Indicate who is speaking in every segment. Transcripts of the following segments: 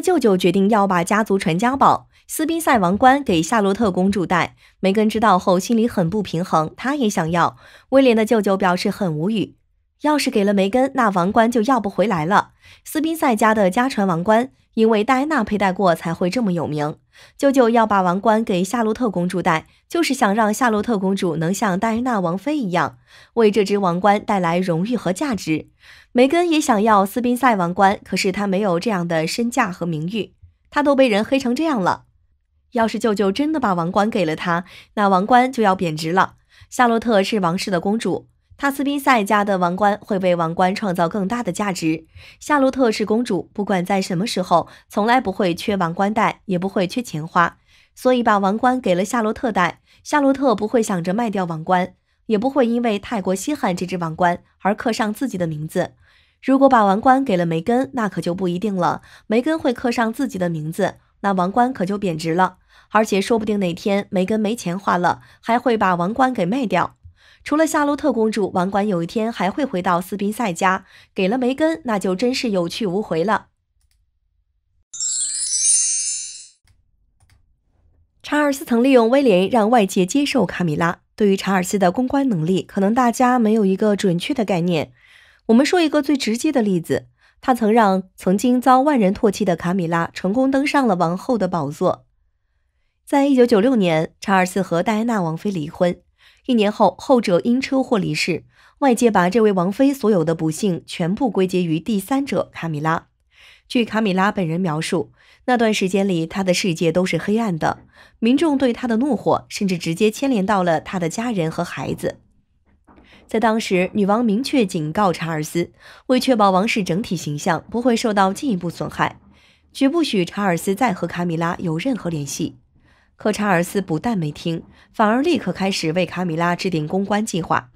Speaker 1: 舅舅决定要把家族传家宝斯宾塞王冠给夏洛特公主戴。梅根知道后心里很不平衡，她也想要。威廉的舅舅表示很无语，要是给了梅根，那王冠就要不回来了。斯宾塞家的家传王冠。因为戴安娜佩戴过才会这么有名，舅舅要把王冠给夏洛特公主戴，就是想让夏洛特公主能像戴安娜王妃一样，为这只王冠带来荣誉和价值。梅根也想要斯宾塞王冠，可是她没有这样的身价和名誉，她都被人黑成这样了。要是舅舅真的把王冠给了她，那王冠就要贬值了。夏洛特是王室的公主。塔斯宾塞家的王冠会为王冠创造更大的价值。夏洛特是公主，不管在什么时候，从来不会缺王冠戴，也不会缺钱花，所以把王冠给了夏洛特戴。夏洛特不会想着卖掉王冠，也不会因为太过稀罕这只王冠而刻上自己的名字。如果把王冠给了梅根，那可就不一定了。梅根会刻上自己的名字，那王冠可就贬值了，而且说不定哪天梅根没钱花了，还会把王冠给卖掉。除了夏洛特公主，王管有一天还会回到斯宾塞家。给了梅根，那就真是有去无回了。查尔斯曾利用威廉让外界接受卡米拉。对于查尔斯的公关能力，可能大家没有一个准确的概念。我们说一个最直接的例子，他曾让曾经遭万人唾弃的卡米拉成功登上了王后的宝座。在一九九六年，查尔斯和戴安娜王妃离婚。一年后，后者因车祸离世。外界把这位王妃所有的不幸全部归结于第三者卡米拉。据卡米拉本人描述，那段时间里，她的世界都是黑暗的。民众对她的怒火，甚至直接牵连到了她的家人和孩子。在当时，女王明确警告查尔斯，为确保王室整体形象不会受到进一步损害，绝不许查尔斯再和卡米拉有任何联系。可查尔斯不但没听，反而立刻开始为卡米拉制定公关计划。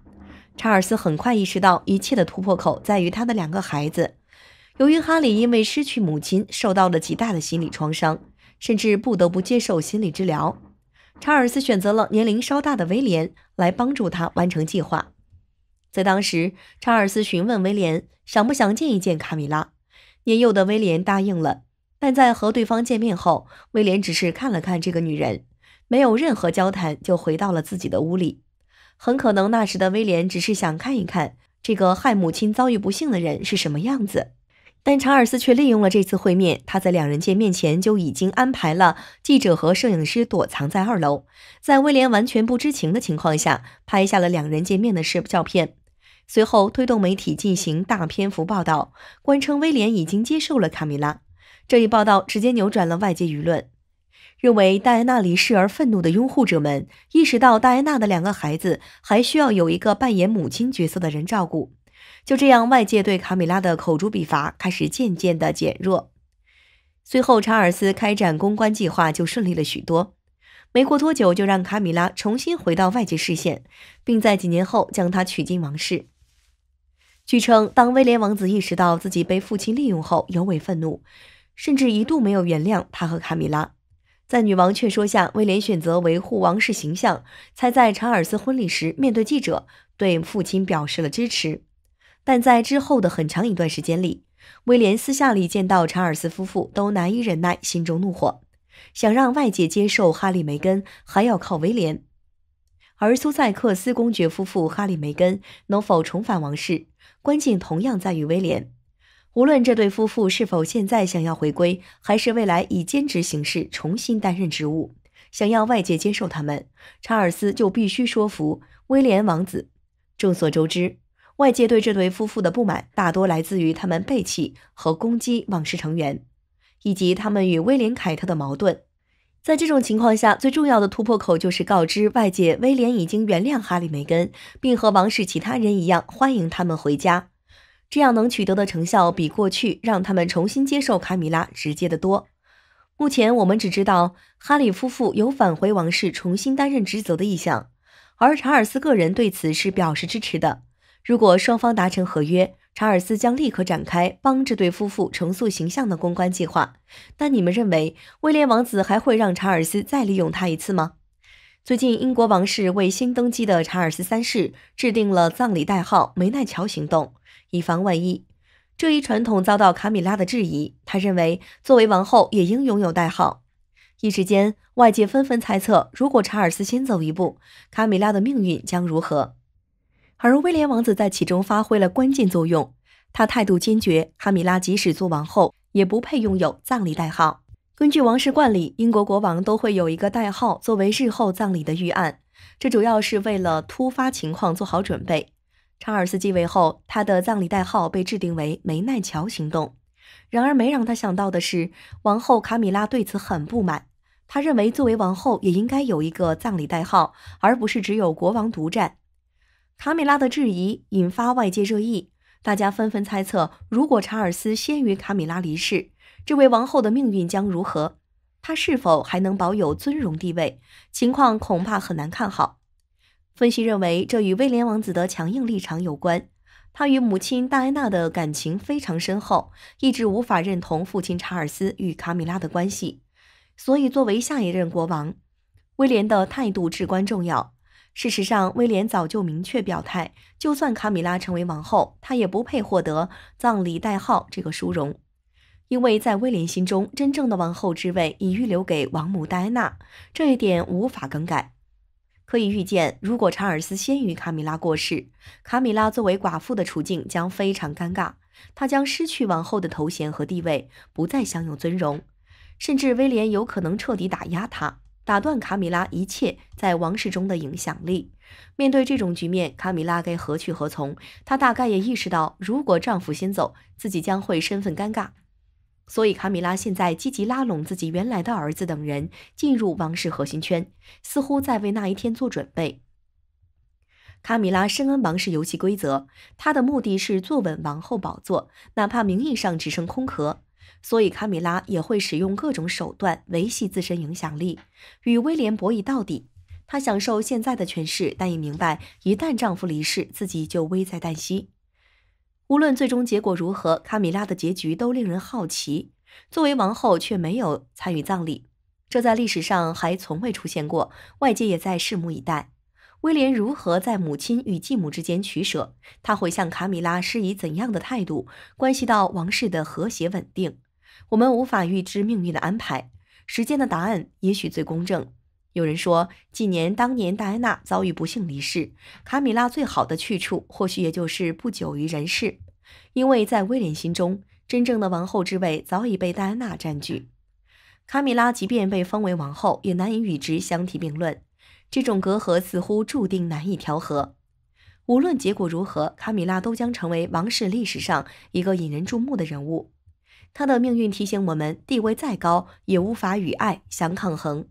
Speaker 1: 查尔斯很快意识到，一切的突破口在于他的两个孩子。由于哈里因为失去母亲，受到了极大的心理创伤，甚至不得不接受心理治疗。查尔斯选择了年龄稍大的威廉来帮助他完成计划。在当时，查尔斯询问威廉想不想见一见卡米拉，年幼的威廉答应了。但在和对方见面后，威廉只是看了看这个女人，没有任何交谈，就回到了自己的屋里。很可能那时的威廉只是想看一看这个害母亲遭遇不幸的人是什么样子。但查尔斯却利用了这次会面，他在两人见面前就已经安排了记者和摄影师躲藏在二楼，在威廉完全不知情的情况下，拍下了两人见面的视照片，随后推动媒体进行大篇幅报道，官称威廉已经接受了卡米拉。这一报道直接扭转了外界舆论，认为戴安娜离世而愤怒的拥护者们意识到戴安娜的两个孩子还需要有一个扮演母亲角色的人照顾。就这样，外界对卡米拉的口诛笔伐开始渐渐的减弱。随后，查尔斯开展公关计划就顺利了许多，没过多久就让卡米拉重新回到外界视线，并在几年后将她娶进王室。据称，当威廉王子意识到自己被父亲利用后，尤为愤怒。甚至一度没有原谅他和卡米拉。在女王劝说下，威廉选择维护王室形象，才在查尔斯婚礼时面对记者，对父亲表示了支持。但在之后的很长一段时间里，威廉私下里见到查尔斯夫妇，都难以忍耐心中怒火，想让外界接受哈利梅根，还要靠威廉。而苏塞克斯公爵夫妇哈利梅根能否重返王室，关键同样在于威廉。无论这对夫妇是否现在想要回归，还是未来以兼职形式重新担任职务，想要外界接受他们，查尔斯就必须说服威廉王子。众所周知，外界对这对夫妇的不满大多来自于他们背弃和攻击王室成员，以及他们与威廉凯特的矛盾。在这种情况下，最重要的突破口就是告知外界威廉已经原谅哈利梅根，并和王室其他人一样欢迎他们回家。这样能取得的成效比过去让他们重新接受卡米拉直接的多。目前我们只知道哈里夫妇有返回王室重新担任职责的意向，而查尔斯个人对此是表示支持的。如果双方达成合约，查尔斯将立刻展开帮这对夫妇重塑形象的公关计划。但你们认为威廉王子还会让查尔斯再利用他一次吗？最近英国王室为新登基的查尔斯三世制定了葬礼代号“梅奈桥行动”。以防万一，这一传统遭到卡米拉的质疑。他认为，作为王后也应拥有代号。一时间，外界纷纷猜测，如果查尔斯先走一步，卡米拉的命运将如何？而威廉王子在其中发挥了关键作用。他态度坚决，哈米拉即使做王后，也不配拥有葬礼代号。根据王室惯例，英国国王都会有一个代号，作为日后葬礼的预案。这主要是为了突发情况做好准备。查尔斯继位后，他的葬礼代号被制定为“梅奈桥行动”。然而，没让他想到的是，王后卡米拉对此很不满。他认为，作为王后也应该有一个葬礼代号，而不是只有国王独占。卡米拉的质疑引发外界热议，大家纷纷猜测：如果查尔斯先于卡米拉离世，这位王后的命运将如何？她是否还能保有尊荣地位？情况恐怕很难看好。分析认为，这与威廉王子的强硬立场有关。他与母亲戴安娜的感情非常深厚，一直无法认同父亲查尔斯与卡米拉的关系。所以，作为下一任国王，威廉的态度至关重要。事实上，威廉早就明确表态，就算卡米拉成为王后，他也不配获得“葬礼代号”这个殊荣，因为在威廉心中，真正的王后之位已预留给王母戴安娜，这一点无法更改。可以预见，如果查尔斯先于卡米拉过世，卡米拉作为寡妇的处境将非常尴尬。她将失去王后的头衔和地位，不再享有尊荣，甚至威廉有可能彻底打压她，打断卡米拉一切在王室中的影响力。面对这种局面，卡米拉该何去何从？她大概也意识到，如果丈夫先走，自己将会身份尴尬。所以，卡米拉现在积极拉拢自己原来的儿子等人进入王室核心圈，似乎在为那一天做准备。卡米拉深谙王室游戏规则，她的目的是坐稳王后宝座，哪怕名义上只剩空壳。所以，卡米拉也会使用各种手段维系自身影响力，与威廉博弈到底。她享受现在的权势，但也明白，一旦丈夫离世，自己就危在旦夕。无论最终结果如何，卡米拉的结局都令人好奇。作为王后，却没有参与葬礼，这在历史上还从未出现过。外界也在拭目以待，威廉如何在母亲与继母之间取舍，他会向卡米拉施以怎样的态度，关系到王室的和谐稳定。我们无法预知命运的安排，时间的答案也许最公正。有人说，几年当年戴安娜遭遇不幸离世，卡米拉最好的去处或许也就是不久于人世，因为在威廉心中，真正的王后之位早已被戴安娜占据，卡米拉即便被封为王后，也难以与之相提并论，这种隔阂似乎注定难以调和。无论结果如何，卡米拉都将成为王室历史上一个引人注目的人物，她的命运提醒我们，地位再高，也无法与爱相抗衡。